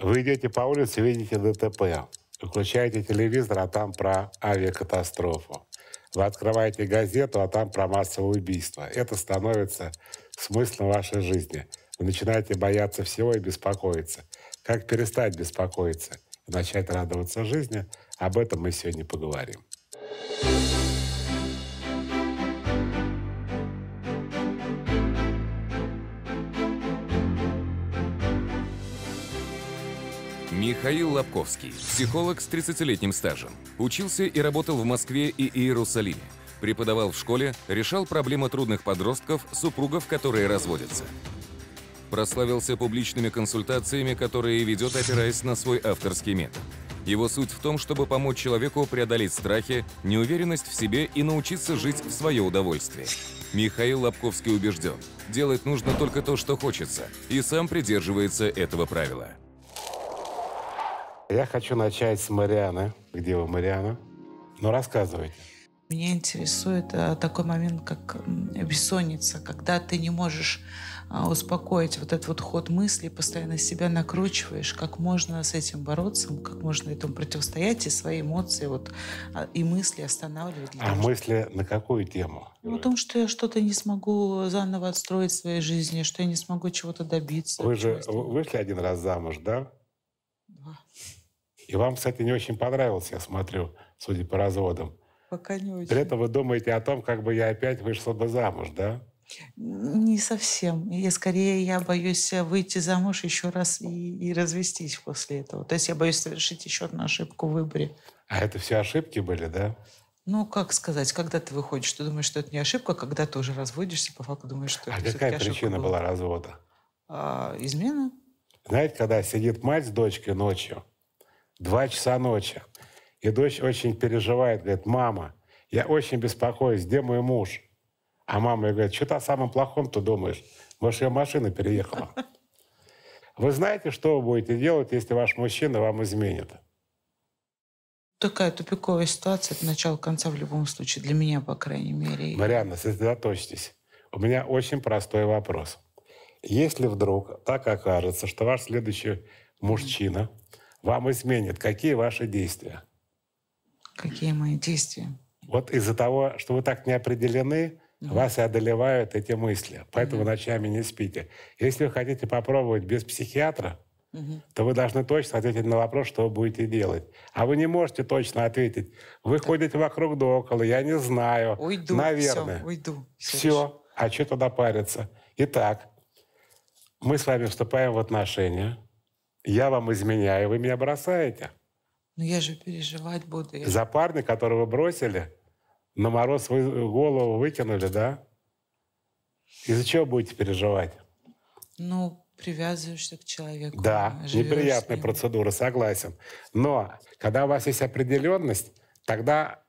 Вы идете по улице, видите ДТП, включаете телевизор, а там про авиакатастрофу. Вы открываете газету, а там про массовое убийство. Это становится смыслом вашей жизни. Вы начинаете бояться всего и беспокоиться. Как перестать беспокоиться и начать радоваться жизни, об этом мы сегодня поговорим. Михаил Лобковский, психолог с 30-летним стажем. Учился и работал в Москве и Иерусалиме. Преподавал в школе, решал проблемы трудных подростков, супругов, которые разводятся. Прославился публичными консультациями, которые ведет, опираясь на свой авторский метод. Его суть в том, чтобы помочь человеку преодолеть страхи, неуверенность в себе и научиться жить в свое удовольствие. Михаил Лобковский убежден, делать нужно только то, что хочется, и сам придерживается этого правила. Я хочу начать с Марианы. Где вы, Мариана? Ну, рассказывайте. Меня интересует э, такой момент, как бессонница, когда ты не можешь а, успокоить вот этот вот ход мыслей, постоянно себя накручиваешь, как можно с этим бороться, как можно этому противостоять и свои эмоции вот, а, и мысли останавливать. А того, мысли что... на какую тему? Ну, о том, что я что-то не смогу заново отстроить в своей жизни, что я не смогу чего-то добиться. Вы же вышли один раз замуж, да? И вам, кстати, не очень понравилось, я смотрю, судя по разводам. Пока не очень. При этом вы думаете о том, как бы я опять вышла бы замуж, да? Не совсем. Я скорее я боюсь э, выйти замуж еще раз и, и развестись после этого. То есть я боюсь совершить еще одну ошибку в выборе. А это все ошибки были, да? Ну, как сказать, когда ты выходишь, ты думаешь, что это не ошибка, а когда ты уже разводишься, по факту думаешь, что а это А какая причина была развода? А, измена. Знаете, когда сидит мать с дочкой ночью, Два часа ночи. И дочь очень переживает, говорит, мама, я очень беспокоюсь, где мой муж? А мама ей говорит, что ты о самом плохом-то думаешь? Может, ее машина переехала? Вы знаете, что вы будете делать, если ваш мужчина вам изменит? Такая тупиковая ситуация от начала конца в любом случае, для меня, по крайней мере. Марианна, сосредоточьтесь. У меня очень простой вопрос. Если вдруг так окажется, что ваш следующий мужчина mm-hmm вам изменит, какие ваши действия? Какие мои действия? Вот из-за того, что вы так не определены, да. вас и одолевают эти мысли. Поэтому да. ночами не спите. Если вы хотите попробовать без психиатра, угу. то вы должны точно ответить на вопрос, что вы будете делать. А вы не можете точно ответить. Вы так. ходите вокруг да около, я не знаю. Уйду, Наверное. все, уйду. Все, все. а что туда париться? Итак, мы с вами вступаем в отношения – я вам изменяю, вы меня бросаете. Но «Ну, я же переживать буду. Я... За парня, которого бросили, на мороз вы голову выкинули, да? Из-за чего будете переживать? Ну, привязываешься к человеку. Да, неприятная процедура, согласен. Но когда у вас есть определенность, тогда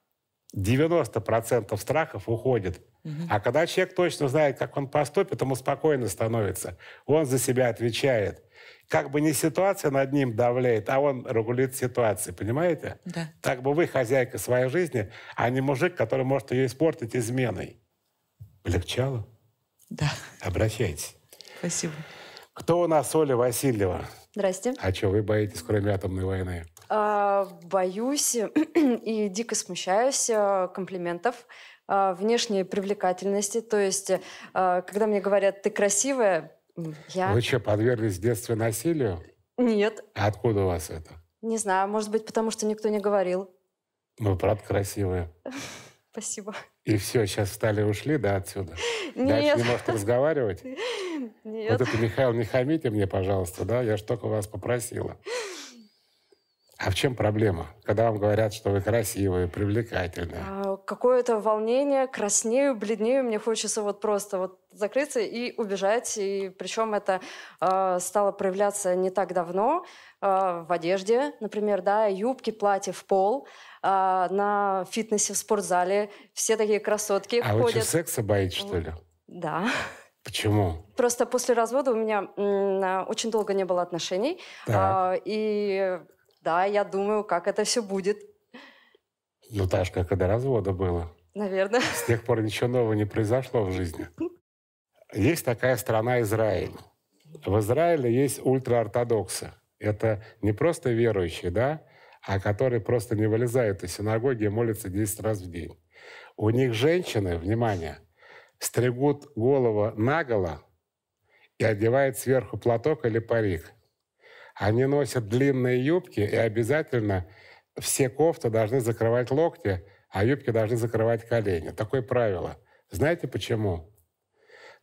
90% страхов уходит. Угу. А когда человек точно знает, как он поступит, ему спокойно становится. Он за себя отвечает. Как бы не ситуация над ним давляет, а он регулирует ситуацию, понимаете? Да. Так бы вы хозяйка своей жизни, а не мужик, который может ее испортить изменой. Полегчало? Да. Обращайтесь. Спасибо. Кто у нас Оля Васильева? Здрасте. А чего вы боитесь, кроме атомной войны? А, боюсь и дико смущаюсь э, комплиментов э, внешней привлекательности. То есть, э, когда мне говорят, ты красивая, я... Вы что, подверглись в детстве насилию? Нет. А откуда у вас это? Не знаю, может быть, потому что никто не говорил. Ну, правда, красивые. Спасибо. И все, сейчас встали и ушли, да, отсюда? Нет. Дальше не можете разговаривать? Нет. Вот это, Михаил, не хамите мне, пожалуйста, да? Я ж только вас попросила. А в чем проблема? Когда вам говорят, что вы красивые, привлекательные. А, какое-то волнение, краснею, бледнею, мне хочется вот просто вот закрыться и убежать. И причем это э, стало проявляться не так давно э, в одежде, например, да, юбки, платья в пол, э, на фитнесе в спортзале. Все такие красотки а ходят. А вы что, секса боитесь, что ли? Да. Почему? Просто после развода у меня очень долго не было отношений. Так. И да, я думаю, как это все будет. Ну, Ташка, когда развода было? Наверное. С тех пор ничего нового не произошло в жизни. Есть такая страна Израиль. В Израиле есть ультраортодоксы. Это не просто верующие, да, а которые просто не вылезают из синагоги и молятся 10 раз в день. У них женщины, внимание, стригут голову наголо и одевают сверху платок или парик. Они носят длинные юбки, и обязательно все кофты должны закрывать локти, а юбки должны закрывать колени. Такое правило. Знаете почему?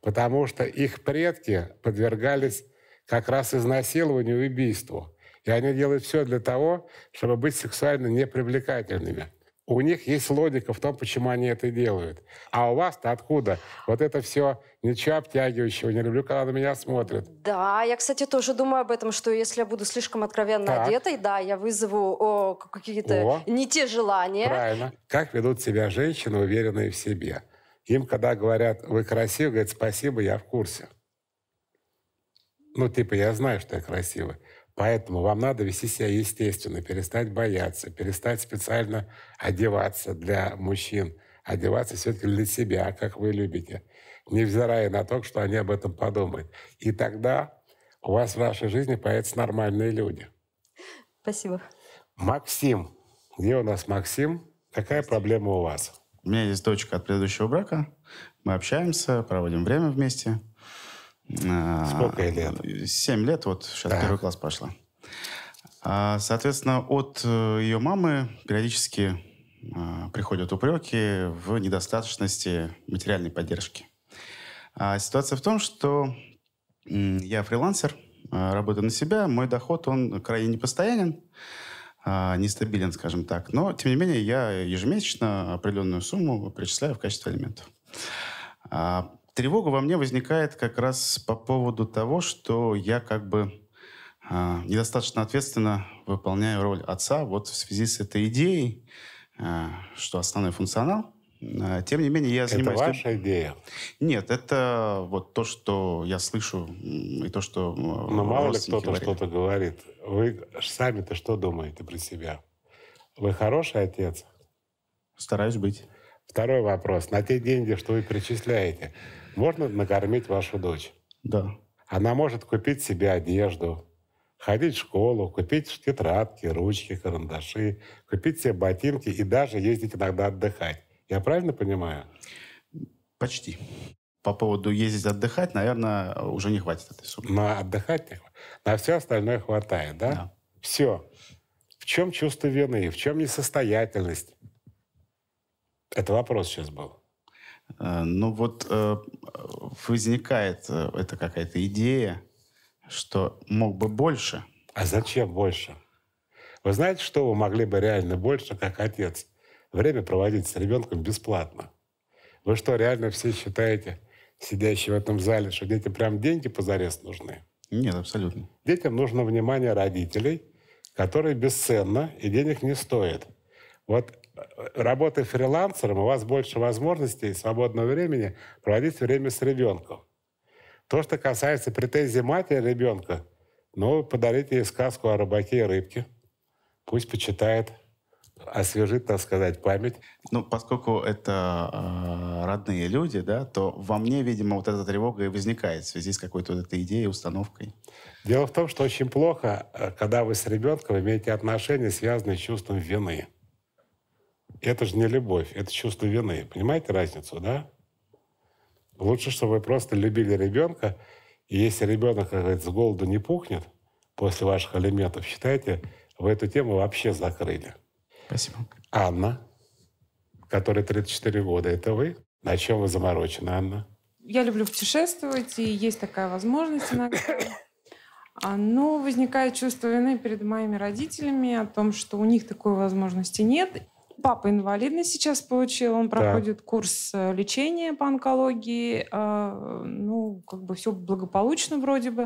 Потому что их предки подвергались как раз изнасилованию и убийству. И они делают все для того, чтобы быть сексуально непривлекательными у них есть логика в том, почему они это делают. А у вас-то откуда? Вот это все ничего обтягивающего. Не люблю, когда на меня смотрят. Да, я, кстати, тоже думаю об этом, что если я буду слишком откровенно так. одетой, да, я вызову какие-то не те желания. Правильно. Как ведут себя женщины, уверенные в себе? Им, когда говорят, вы красивы, говорят, спасибо, я в курсе. Ну, типа, я знаю, что я красивый. Поэтому вам надо вести себя естественно, перестать бояться, перестать специально одеваться для мужчин, одеваться все-таки для себя, как вы любите, невзирая на то, что они об этом подумают. И тогда у вас в вашей жизни появятся нормальные люди. Спасибо. Максим. Где у нас Максим? Какая проблема у вас? У меня есть дочка от предыдущего брака. Мы общаемся, проводим время вместе. Сколько лет? Э, семь лет, вот сейчас так. первый класс пошла. А, соответственно, от э, ее мамы периодически э, приходят упреки в недостаточности материальной поддержки. А ситуация в том, что я фрилансер, работаю на себя, мой доход, он крайне непостоянен, нестабилен, скажем так. Но, тем не менее, я ежемесячно определенную сумму причисляю в качестве алиментов. А тревога во мне возникает как раз по поводу того, что я как бы э, недостаточно ответственно выполняю роль отца вот в связи с этой идеей, э, что основной функционал. Э, тем не менее, я занимаюсь... Это ваша идея? Нет, это вот то, что я слышу и то, что... Но мало ли кто-то говорит. что-то говорит. Вы сами-то что думаете про себя? Вы хороший отец? Стараюсь быть. Второй вопрос. На те деньги, что вы перечисляете, можно накормить вашу дочь. Да. Она может купить себе одежду, ходить в школу, купить тетрадки, ручки, карандаши, купить себе ботинки и даже ездить иногда отдыхать. Я правильно понимаю? Почти. По поводу ездить отдыхать, наверное, уже не хватит этой суммы. На отдыхать не хватит. На все остальное хватает, да? Да. Все. В чем чувство вины? В чем несостоятельность? Это вопрос сейчас был. Э, ну вот э, возникает э, это какая-то идея, что мог бы больше. А зачем больше? Вы знаете, что вы могли бы реально больше, как отец? Время проводить с ребенком бесплатно. Вы что, реально все считаете, сидящие в этом зале, что детям прям деньги позарез нужны? Нет, абсолютно. Детям нужно внимание родителей, которые бесценно и денег не стоит. Вот работая фрилансером, у вас больше возможностей и свободного времени проводить время с ребенком. То, что касается претензий матери ребенка, ну, подарите ей сказку о рыбаке и рыбке. Пусть почитает, освежит, так сказать, память. Ну, поскольку это э, родные люди, да, то во мне, видимо, вот эта тревога и возникает в связи с какой-то вот этой идеей, установкой. Дело в том, что очень плохо, а, когда вы с ребенком имеете отношения, связанные с чувством вины. Это же не любовь, это чувство вины. Понимаете разницу, да? Лучше, чтобы вы просто любили ребенка, и если ребенок, как говорится, с голоду не пухнет после ваших алиментов, считайте, вы эту тему вообще закрыли. Спасибо. Анна, которой 34 года, это вы? На чем вы заморочены, Анна? Я люблю путешествовать, и есть такая возможность иногда. А, но возникает чувство вины перед моими родителями о том, что у них такой возможности нет. Папа инвалидность сейчас получил, он проходит да. курс э, лечения по онкологии. А, ну, как бы все благополучно вроде бы.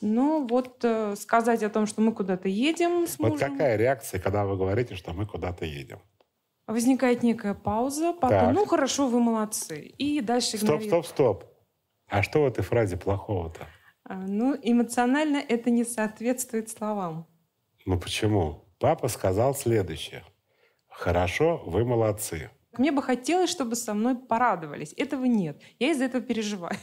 Но ну, вот э, сказать о том, что мы куда-то едем с мужем... Вот какая реакция, когда вы говорите, что мы куда-то едем? Возникает некая пауза, потом, так. ну хорошо, вы молодцы. И дальше... Стоп, стоп, стоп. А что в этой фразе плохого-то? А, ну, эмоционально это не соответствует словам. Ну почему? Папа сказал следующее. Хорошо, вы молодцы. Мне бы хотелось, чтобы со мной порадовались. Этого нет. Я из-за этого переживаю.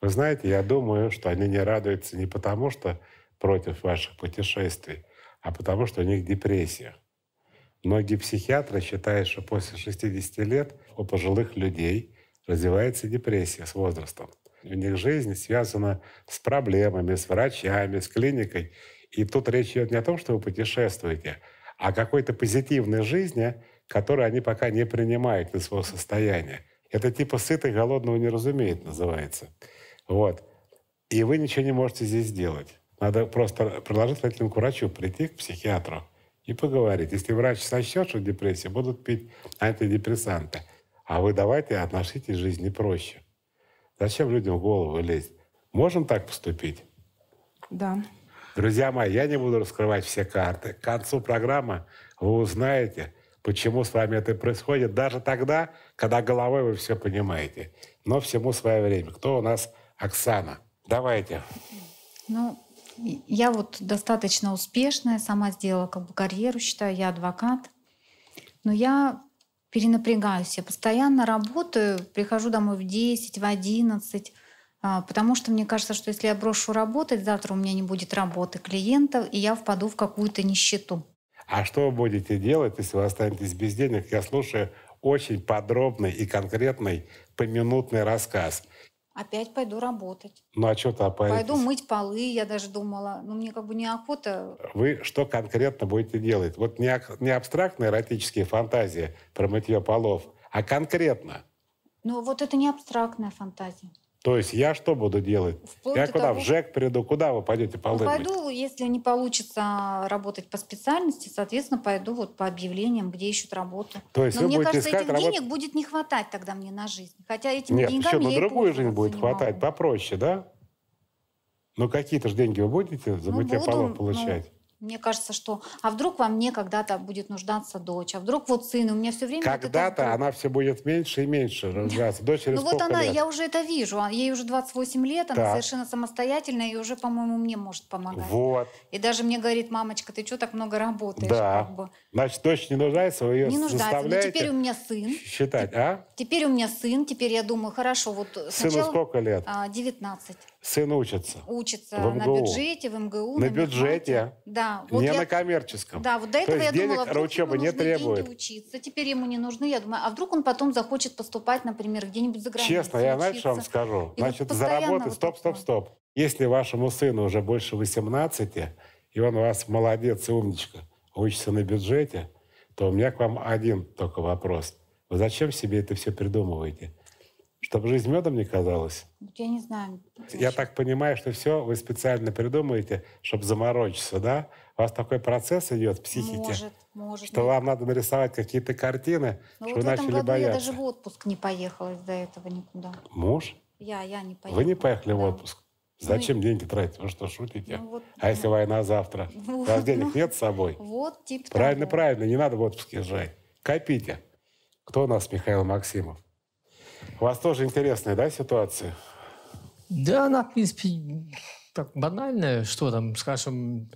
Вы знаете, я думаю, что они не радуются не потому, что против ваших путешествий, а потому, что у них депрессия. Многие психиатры считают, что после 60 лет у пожилых людей развивается депрессия с возрастом. У них жизнь связана с проблемами, с врачами, с клиникой. И тут речь идет не о том, что вы путешествуете, а какой-то позитивной жизни, которую они пока не принимают на свое состояние, Это типа «сытый голодного не разумеет» называется. Вот. И вы ничего не можете здесь сделать. Надо просто продолжительно к врачу прийти, к психиатру и поговорить. Если врач сочтет, что депрессия, будут пить антидепрессанты. А вы давайте отношитесь к жизни проще. Зачем людям в голову лезть? Можем так поступить? Да. Друзья мои, я не буду раскрывать все карты. К концу программы вы узнаете, почему с вами это происходит, даже тогда, когда головой вы все понимаете. Но всему свое время. Кто у нас Оксана? Давайте. Ну, я вот достаточно успешная, сама сделала как бы карьеру, считаю, я адвокат. Но я перенапрягаюсь, я постоянно работаю, прихожу домой в 10, в 11, а, потому что мне кажется, что если я брошу работать, завтра у меня не будет работы клиентов, и я впаду в какую-то нищету. А что вы будете делать, если вы останетесь без денег? Я слушаю очень подробный и конкретный поминутный рассказ. Опять пойду работать. Ну а что ты опаетесь? Пойду мыть полы, я даже думала. Ну мне как бы неохота. Вы что конкретно будете делать? Вот не, не абстрактные эротические фантазии про мытье полов, а конкретно. Ну вот это не абстрактная фантазия. То есть я что буду делать? Вплоть я куда? Того... В ЖЭК приду? Куда вы пойдете по ну, Пойду, если не получится работать по специальности, соответственно, пойду вот по объявлениям, где ищут работу. То есть Но мне кажется, этих работ... денег будет не хватать тогда мне на жизнь. Хотя этим Нет, деньгами еще на другую жизнь будет хватать, попроще, да? Но ну, какие-то же деньги вы будете за ну, мытье полов ну, получать? Ну, мне кажется, что а вдруг во мне когда-то будет нуждаться дочь, а вдруг вот сын, у меня все время... Когда-то вот это... она все будет меньше и меньше нуждаться. Дочь Ну вот она, лет? я уже это вижу, а, ей уже 28 лет, она так. совершенно самостоятельная и уже, по-моему, мне может помогать. Вот. И даже мне говорит, мамочка, ты что так много работаешь? Да. Как бы. Значит, дочь не нуждается, вы ее Не нуждается, но ну, теперь у меня сын. Считать, а? Теперь у меня сын, теперь я думаю, хорошо, вот Сыну сначала... сколько лет? 19. А, Сын учится. Учится в МГУ. на бюджете, в МГУ. На, на бюджете. Да. Вот не я... на коммерческом. Да, вот до этого То есть я денег думала, учеба не требует. Деньги учиться, теперь ему не нужны. Я думаю, а вдруг он потом захочет поступать, например, где-нибудь за границей Честно, я знаешь, что вам скажу? И Значит, вот заработать. Вот стоп, стоп, стоп. Если вашему сыну уже больше 18, и он у вас молодец и умничка, учится на бюджете, то у меня к вам один только вопрос. Вы зачем себе это все придумываете? Чтобы жизнь медом не казалась? Я не знаю. Я так понимаю, что все вы специально придумаете, чтобы заморочиться, да? У вас такой процесс идет в психике, может, может, что нет. вам надо нарисовать какие-то картины, Но ну, чтобы вот вы этом году бояться. Я даже в отпуск не поехала из-за этого никуда. Муж? Я, я не поехала. Вы не поехали да. в отпуск? Ну Зачем ну, деньги тратить? Вы что, шутите? Ну, вот, а ну, если война завтра? Ну, У вас денег ну, нет с собой? Вот, типа Правильно, того. правильно. Не надо в отпуск езжать. Копите. Кто у нас Михаил Максимов? У вас тоже интересная, да, ситуация? Да, она, в принципе, так банальная. Что там, скажем,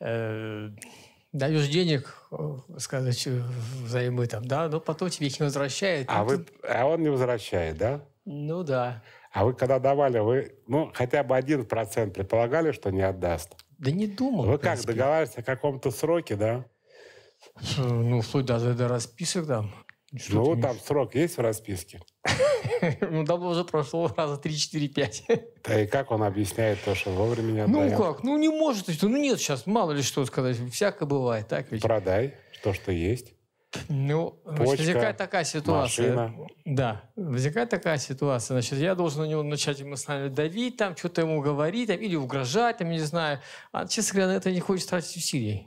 э, даешь денег, э, сказать, э, взаймы там, да, но потом тебе их не возвращает. А, ну, вы, тут... а он не возвращает, да? Ну да. А вы когда давали, вы, ну, хотя бы один процент предполагали, что не отдаст? Да не думал. Вы как, договаривались о каком-то сроке, да? Э, ну, вплоть даже до расписок там. Ну что ну, там имеешь? срок есть в расписке? Ну, давно уже прошло раза 3-4-5. Да и как он объясняет то, что вовремя не отдаем? Ну, как? Ну, не может. Ну, нет, сейчас мало ли что сказать. всякое бывает, так ведь? Продай то, что есть. Ну, Почка, возникает такая ситуация. Машина. Да, возникает такая ситуация. Значит, я должен на него начать эмоционально давить, там, что-то ему говорить, там, или угрожать, там, не знаю. А, честно говоря, на это не хочет тратить усилий.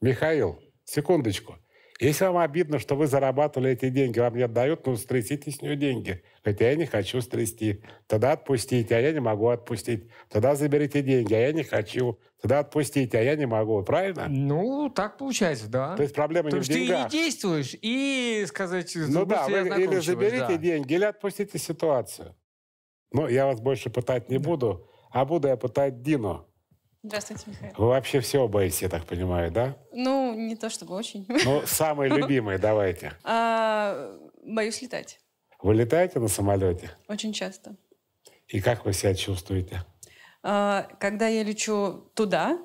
Михаил, секундочку. Если вам обидно, что вы зарабатывали эти деньги, вам не отдают, ну, стрясите с нее деньги. Хотя я не хочу стрясти. Тогда отпустите, а я не могу отпустить. Тогда заберите деньги, а я не хочу. Тогда отпустите, а я не могу. Правильно? Ну, так получается, да. То есть проблема То не в деньгах. То есть ты и действуешь, и, сказать, Ну да, вы или заберите да. деньги, или отпустите ситуацию. Ну, я вас больше пытать не да. буду, а буду я пытать Дину. Здравствуйте, Михаил. Вы вообще всего боитесь, я так понимаю, да? Ну, не то чтобы очень. Ну, самые любимые давайте. А, боюсь летать. Вы летаете на самолете? Очень часто. И как вы себя чувствуете? А, когда я лечу туда,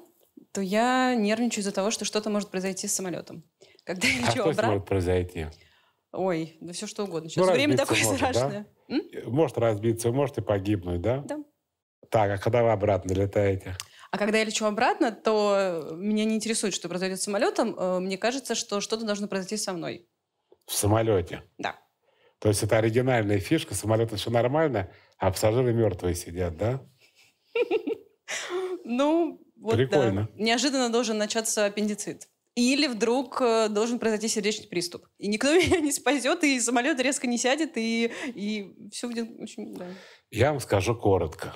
то я нервничаю из-за того, что что-то может произойти с самолетом. Когда я а лечу а что может произойти? Ой, да все что угодно. Сейчас ну, время такое может, страшное. Да? Может разбиться, вы можете погибнуть, да? Да. Так, а когда вы обратно летаете? А когда я лечу обратно, то меня не интересует, что произойдет с самолетом. Э, мне кажется, что что-то должно произойти со мной. В самолете? Да. То есть это оригинальная фишка, самолет еще нормально, а пассажиры мертвые сидят, да? Ну, вот Прикольно. Да. Неожиданно должен начаться аппендицит. Или вдруг э, должен произойти сердечный приступ. И никто меня не спасет, и самолет резко не сядет, и, и все будет очень... Да. Я вам скажу коротко.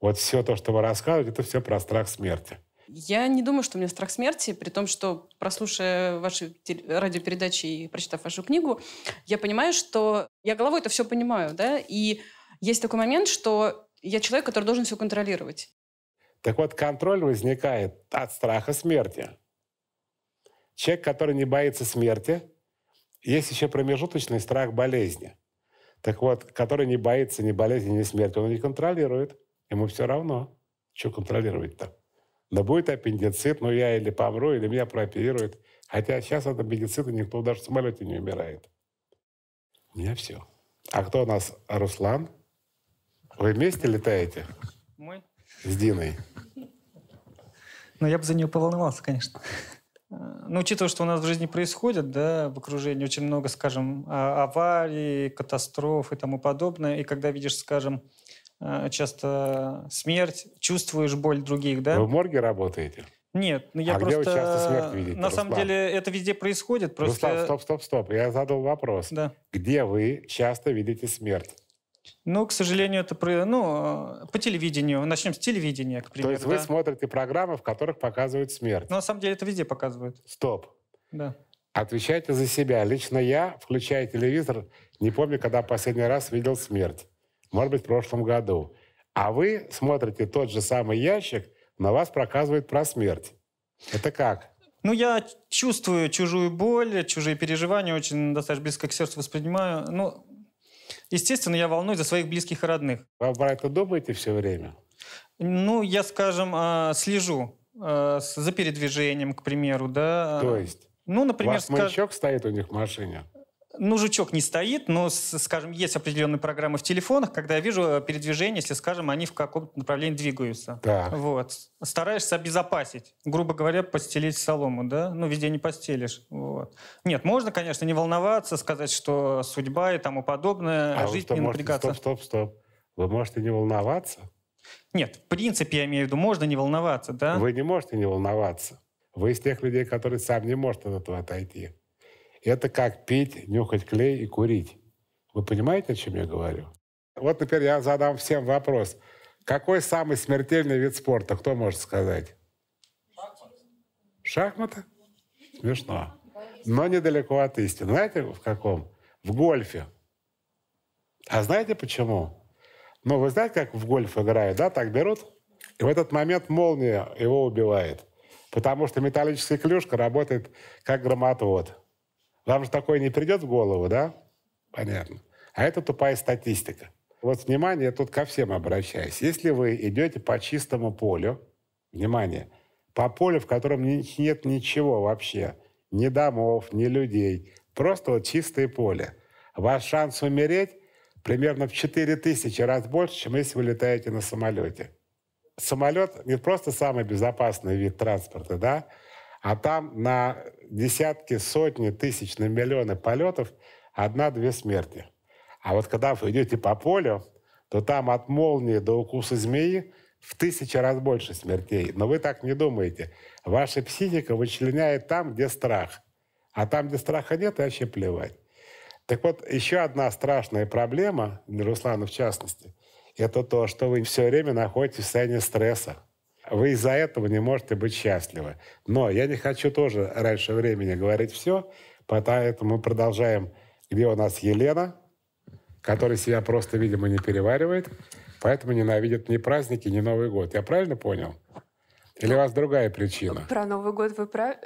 Вот все то, что вы рассказываете, это все про страх смерти. Я не думаю, что у меня страх смерти, при том, что, прослушая ваши радиопередачи и прочитав вашу книгу, я понимаю, что я головой это все понимаю, да, и есть такой момент, что я человек, который должен все контролировать. Так вот, контроль возникает от страха смерти. Человек, который не боится смерти, есть еще промежуточный страх болезни. Так вот, который не боится ни болезни, ни смерти, он не контролирует. Ему все равно, что контролировать-то. Да будет аппендицит, но ну, я или помру, или меня прооперируют. Хотя сейчас от аппендицита никто даже в самолете не умирает. У меня все. А кто у нас? Руслан? Вы вместе летаете? Мы. С Диной? Ну, я бы за нее поволновался, конечно. Ну, учитывая, что у нас в жизни происходит, да, в окружении очень много, скажем, а, аварий, катастроф и тому подобное, и когда видишь, скажем, Э, часто смерть, чувствуешь боль других, да? Вы в морге работаете? Нет, ну я а просто... где вы часто смерть видите, На Руслан? самом деле это везде происходит, просто... Руслан, стоп, стоп, стоп, я задал вопрос. Да. Где вы часто видите смерть? Ну, к сожалению, это про, ну, по телевидению. Начнем с телевидения, к примеру. То есть да? вы смотрите программы, в которых показывают смерть? Но ну, на самом деле это везде показывают. Стоп. Да. Отвечайте за себя. Лично я, включая телевизор, не помню, когда последний раз видел смерть может быть, в прошлом году. А вы смотрите тот же самый ящик, на вас проказывает про смерть. Это как? Ну, я чувствую чужую боль, чужие переживания, очень достаточно близко к сердцу воспринимаю. Ну, естественно, я волнуюсь за своих близких и родных. Вы про это думаете все время? Ну, я, скажем, а, слежу а, за передвижением, к примеру, да. То есть? Ну, например, у вас скаж... маячок стоит у них в машине? ну, жучок не стоит, но, скажем, есть определенные программы в телефонах, когда я вижу э, передвижение, если, скажем, они в каком-то направлении двигаются. Да. Вот. Стараешься обезопасить. Грубо говоря, постелить солому, да? Ну, везде не постелишь. Вот. Нет, можно, конечно, не волноваться, сказать, что судьба и тому подобное, а жить не можете, напрягаться. Стоп, стоп, стоп. Вы можете не волноваться? Нет, в принципе, я имею в виду, можно не волноваться, да? Вы не можете не волноваться. Вы из тех людей, которые сам не может от этого отойти. Это как пить, нюхать клей и курить. Вы понимаете, о чем я говорю? Вот, теперь я задам всем вопрос. Какой самый смертельный вид спорта? Кто может сказать? Шахматы. Шахматы? Смешно. Но недалеко от истины. Знаете, в каком? В гольфе. А знаете почему? Ну, вы знаете, как в гольф играют, да? Так берут, и в этот момент молния его убивает. Потому что металлическая клюшка работает как громотвод. Вам же такое не придет в голову, да? Понятно. А это тупая статистика. Вот, внимание, я тут ко всем обращаюсь. Если вы идете по чистому полю, внимание, по полю, в котором нет ничего вообще, ни домов, ни людей, просто вот чистое поле, ваш шанс умереть примерно в 4000 раз больше, чем если вы летаете на самолете. Самолет не просто самый безопасный вид транспорта, да, а там на десятки, сотни, тысяч, на миллионы полетов одна-две смерти. А вот когда вы идете по полю, то там от молнии до укуса змеи в тысячи раз больше смертей. Но вы так не думаете. Ваша психика вычленяет там, где страх. А там, где страха нет, вообще плевать. Так вот, еще одна страшная проблема, для Руслана в частности, это то, что вы все время находитесь в состоянии стресса. Вы из-за этого не можете быть счастливы. Но я не хочу тоже раньше времени говорить все, поэтому мы продолжаем. Где у нас Елена, которая себя просто, видимо, не переваривает, поэтому ненавидит ни праздники, ни Новый год. Я правильно понял? Или у вас другая причина? Про Новый год вы про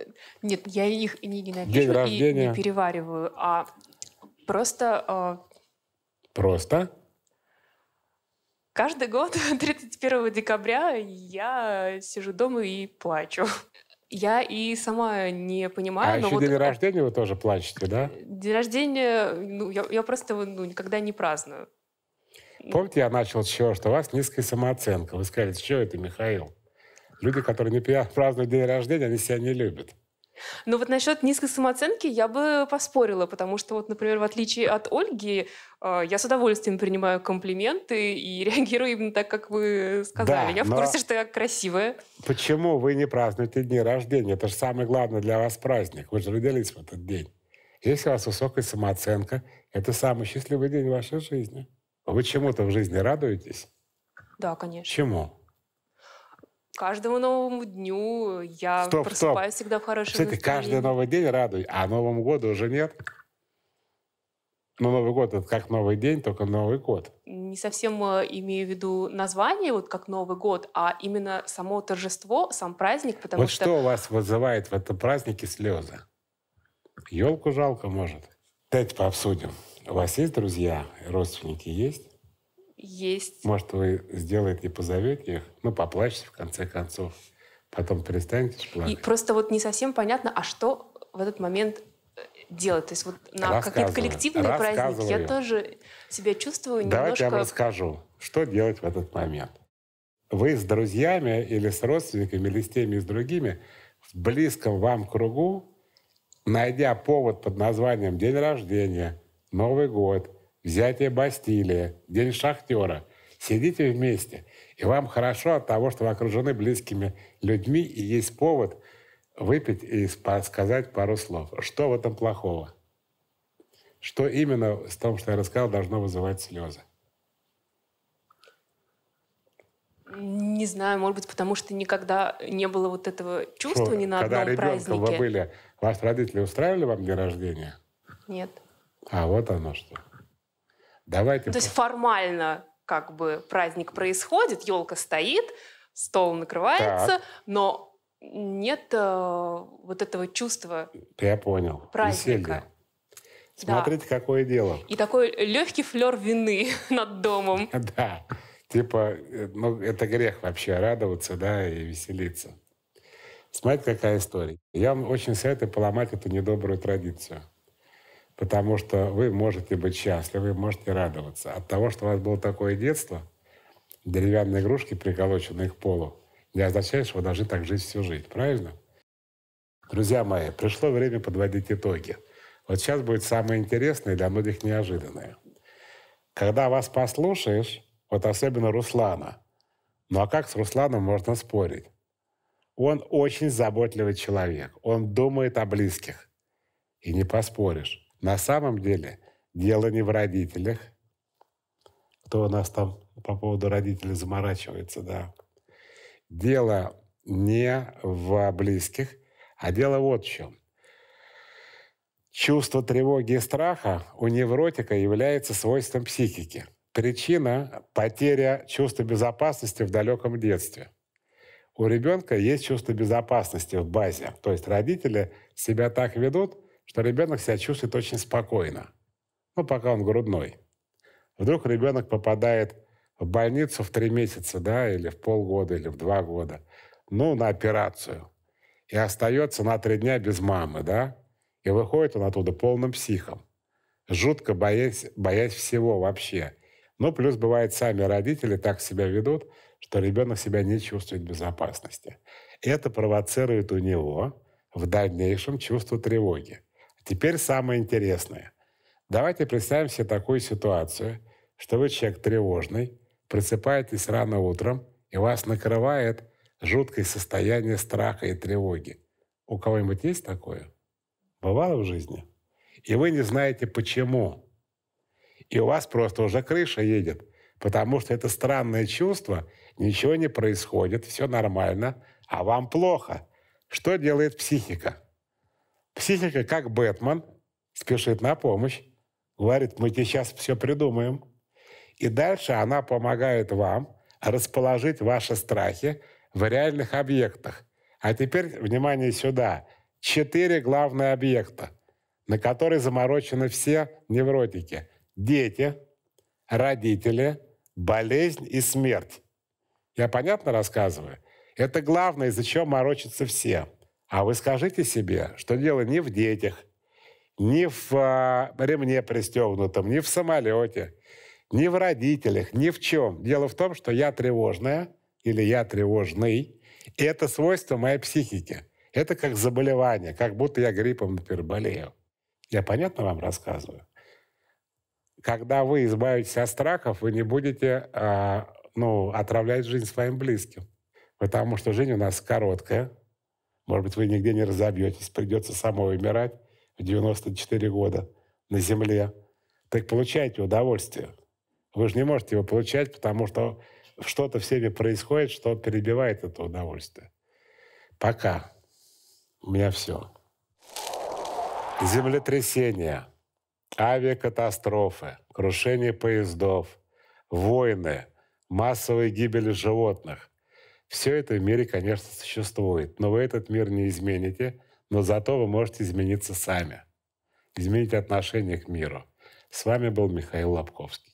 Нет, я их не ненавижу День рождения. и не перевариваю, а просто... Э... Просто? Каждый год 31 декабря я сижу дома и плачу. Я и сама не понимаю. А но еще вот... день рождения вы тоже плачете, да? День рождения, ну, я, я просто ну, никогда не праздную. Помните, я начал с чего, что у вас низкая самооценка. Вы сказали, что это, Михаил? Люди, которые не празднуют день рождения, они себя не любят. Но вот насчет низкой самооценки я бы поспорила, потому что вот, например, в отличие от Ольги, а, я с удовольствием принимаю комплименты и реагирую именно так, как вы сказали. Да, я в курсе, что я красивая. Почему вы не празднуете дни рождения? Это же самый главный для вас праздник. Вы же родились в этот день. Если у вас высокая самооценка, это самый счастливый день в вашей жизни. Вы чему-то в жизни радуетесь? Да, конечно. Чему? каждому новому дню я стоп, просыпаюсь стоп. всегда в хорошем Кстати, настроении. каждый новый день радуй, а Новому году уже нет. Но ну, Новый год — это как Новый день, только Новый год. Не совсем э, имею в виду название, вот как Новый год, а именно само торжество, сам праздник, потому вот что... что у вас вызывает в этом празднике слезы? Елку жалко, может? Давайте пообсудим. У вас есть друзья, родственники есть? есть. Может, вы сделаете и позовете их, ну, поплачете в конце концов, потом перестанете плакать. И просто вот не совсем понятно, а что в этот момент э, делать. То есть вот на какие-то коллективные праздники я тоже себя чувствую немножко... Давайте я вам расскажу, что делать в этот момент. Вы с друзьями или с родственниками, или с теми и с другими в близком вам кругу, найдя повод под названием «День рождения», «Новый год», взятие Бастилии, День шахтера. Сидите вместе, и вам хорошо от того, что вы окружены близкими людьми, и есть повод выпить и сказать пару слов. Что в этом плохого? Что именно с том, что я рассказал, должно вызывать слезы? Не знаю, может быть, потому что никогда не было вот этого чувства что, ни на когда одном празднике. Когда вы были, ваши родители устраивали вам день рождения? Нет. А вот оно что. Давайте. то есть формально как бы праздник происходит, елка стоит, стол накрывается, так. но нет э, вот этого чувства. Я понял. Праздника. Смотрите, да. какое дело. И такой легкий флер вины над домом. Да. Типа, э, ну, это грех вообще радоваться, да, и веселиться. Смотрите, какая история. Я вам очень советую поломать эту недобрую традицию. Потому что вы можете быть счастливы, можете радоваться. От того, что у вас было такое детство, деревянные игрушки, приколоченные к полу, не означает, что вы должны так жить всю жизнь. Правильно? Друзья мои, пришло время подводить итоги. Вот сейчас будет самое интересное и для многих неожиданное. Когда вас послушаешь, вот особенно Руслана, ну а как с Русланом можно спорить? Он очень заботливый человек. Он думает о близких. И не поспоришь. На самом деле дело не в родителях. Кто у нас там по поводу родителей заморачивается, да. Дело не в близких, а дело вот в чем. Чувство тревоги и страха у невротика является свойством психики. Причина – потеря чувства безопасности в далеком детстве. У ребенка есть чувство безопасности в базе. То есть родители себя так ведут – что ребенок себя чувствует очень спокойно, ну, пока он грудной. Вдруг ребенок попадает в больницу в три месяца, да, или в полгода, или в два года, ну, на операцию, и остается на три дня без мамы, да, и выходит он оттуда полным психом, жутко боясь, боясь всего вообще. Ну, плюс бывает, сами родители так себя ведут, что ребенок себя не чувствует в безопасности. Это провоцирует у него в дальнейшем чувство тревоги. Теперь самое интересное. Давайте представим себе такую ситуацию, что вы человек тревожный, просыпаетесь рано утром, и вас накрывает жуткое состояние страха и тревоги. У кого-нибудь есть такое? Бывало в жизни? И вы не знаете, почему. И у вас просто уже крыша едет, потому что это странное чувство, ничего не происходит, все нормально, а вам плохо. Что делает психика? Психика, как Бэтмен, спешит на помощь. Говорит, мы тебе сейчас все придумаем. И дальше она помогает вам расположить ваши страхи в реальных объектах. А теперь, внимание сюда, четыре главные объекта, на которые заморочены все невротики. Дети, родители, болезнь и смерть. Я понятно рассказываю? Это главное, из-за чего морочатся все. А вы скажите себе, что дело не в детях, не в а, ремне пристегнутом, не в самолете, не в родителях, ни в чем. Дело в том, что я тревожная или я тревожный, и это свойство моей психики. Это как заболевание, как будто я гриппом, например, болею. Я понятно вам рассказываю? Когда вы избавитесь от страхов, вы не будете а, ну, отравлять жизнь своим близким. Потому что жизнь у нас короткая, может быть, вы нигде не разобьетесь, придется самой умирать в 94 года на земле. Так получайте удовольствие. Вы же не можете его получать, потому что что-то в себе происходит, что перебивает это удовольствие. Пока. У меня все. Землетрясения, авиакатастрофы, крушение поездов, войны, массовые гибели животных, все это в мире, конечно, существует, но вы этот мир не измените, но зато вы можете измениться сами, изменить отношение к миру. С вами был Михаил Лобковский.